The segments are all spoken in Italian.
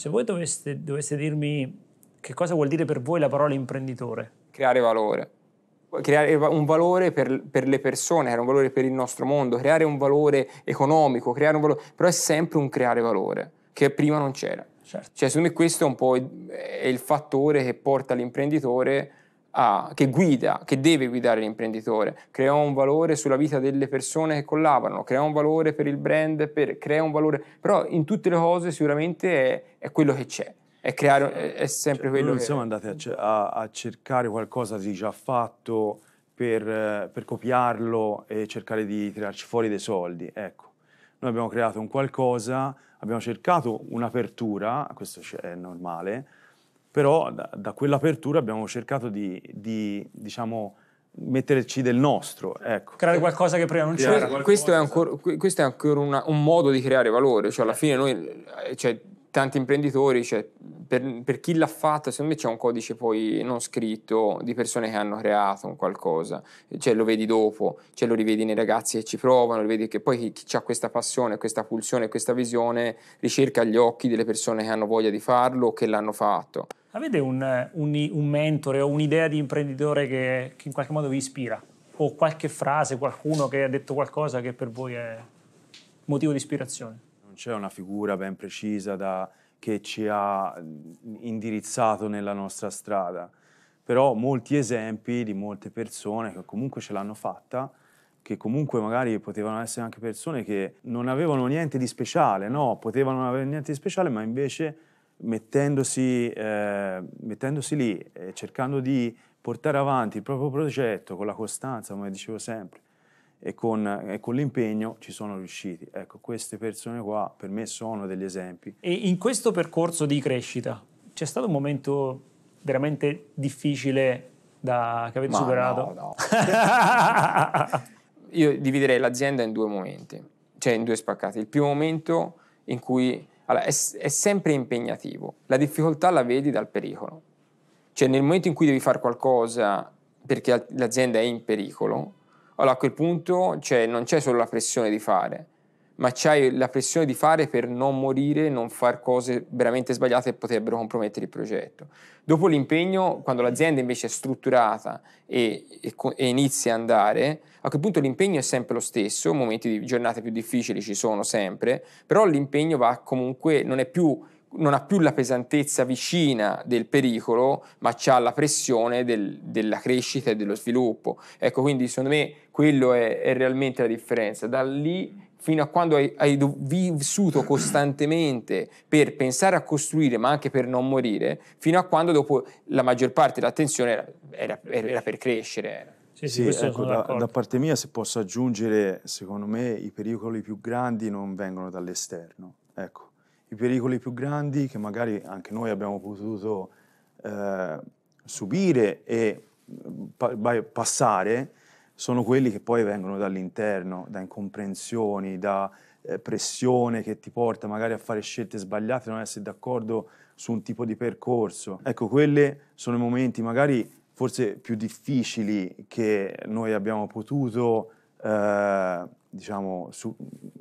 Se voi doveste, doveste dirmi che cosa vuol dire per voi la parola imprenditore? Creare valore. Creare un valore per, per le persone, creare un valore per il nostro mondo, creare un valore economico, creare un valore, però è sempre un creare valore, che prima non c'era. Certo. Cioè, secondo me questo è un po' il, è il fattore che porta l'imprenditore ha, che guida, che deve guidare l'imprenditore, crea un valore sulla vita delle persone che collaborano, crea un valore per il brand, per, crea un valore, però in tutte le cose sicuramente è, è quello che c'è. È, creare, è sempre cioè, quello non che... siamo andati a, a cercare qualcosa di già fatto per, per, copiarlo e cercare di tirarci fuori dei soldi. Ecco, noi abbiamo creato un qualcosa, abbiamo cercato un'apertura, questo è normale, però da, da quell'apertura abbiamo cercato di, di diciamo, metterci del nostro. Ecco. Creare qualcosa che prima non c'era. Questo è ancora, questo è ancora una, un modo di creare valore, cioè alla eh. fine noi, cioè, tanti imprenditori, cioè, per, per, chi l'ha fatto, secondo me c'è un codice poi non scritto di persone che hanno creato un qualcosa, cioè, lo vedi dopo, cioè, lo rivedi nei ragazzi che ci provano, lo vedi che poi chi, chi ha questa passione, questa pulsione, questa visione ricerca gli occhi delle persone che hanno voglia di farlo o che l'hanno fatto. Avete un, un, un mentore o un'idea di imprenditore che, che in qualche modo vi ispira? O qualche frase, qualcuno che ha detto qualcosa che per voi è motivo di ispirazione? Non c'è una figura ben precisa da, che ci ha indirizzato nella nostra strada, però molti esempi di molte persone che comunque ce l'hanno fatta, che comunque magari potevano essere anche persone che non avevano niente di speciale, no? potevano non avere niente di speciale, ma invece mettendosi, eh, mettendosi lì e cercando di portare avanti il proprio progetto con la costanza, come dicevo sempre, e con, e con, l'impegno ci sono riusciti. Ecco, queste persone qua per me sono degli esempi. E in questo percorso di crescita c'è stato un momento veramente difficile da, che avete Ma superato? No, no. Io dividerei l'azienda in due momenti, cioè in due spaccati. Il primo momento in cui allora, è, è sempre impegnativo. La difficoltà la vedi dal pericolo. Cioè nel momento in cui devi fare qualcosa perché l'azienda è in pericolo, allora a quel punto cioè, non c'è solo la pressione di fare, ma c'hai la pressione di fare per non morire, non fare cose veramente sbagliate che potrebbero compromettere il progetto. Dopo l'impegno, quando l'azienda invece è strutturata e, e, e inizia a andare, a quel punto l'impegno è sempre lo stesso, momenti di giornate più difficili ci sono sempre, però l'impegno va comunque, non è più non ha più la pesantezza vicina del pericolo, ma ha la pressione del, della crescita e dello sviluppo. Ecco, quindi secondo me quello è, è realmente la differenza. Da lì fino a quando hai, hai vissuto costantemente per pensare a costruire, ma anche per non morire, fino a quando dopo la maggior parte dell'attenzione era, era, era per crescere. Sì, sì, sì ecco, da, da, parte mia se posso aggiungere, secondo me i pericoli più grandi non vengono dall'esterno. Ecco, i pericoli più grandi che magari anche noi abbiamo potuto eh, subire e mm, pa- passare sono quelli che poi vengono dall'interno, da incomprensioni, da eh, pressione che ti porta magari a fare scelte sbagliate, non essere d'accordo su un tipo di percorso. Ecco, quelli sono i momenti magari forse più difficili che noi abbiamo potuto, eh, diciamo, su,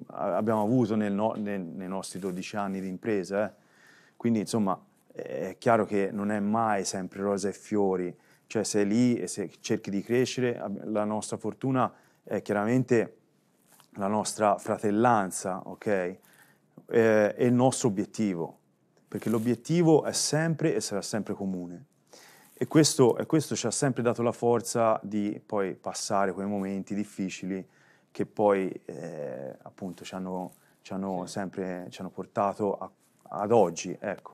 abbiamo avuto nel no, nel, nei nostri 12 anni di impresa. Eh. Quindi, insomma, è chiaro che non è mai sempre rosa e fiori cioè sei lì e se cerchi di crescere, la nostra fortuna è chiaramente la nostra fratellanza, ok? Eh, è il nostro obiettivo, perché l'obiettivo è sempre e sarà sempre comune. E questo, e questo ci ha sempre dato la forza di poi passare quei momenti difficili che poi eh, appunto ci hanno, ci hanno sì. sempre ci hanno portato a, ad oggi. Ecco.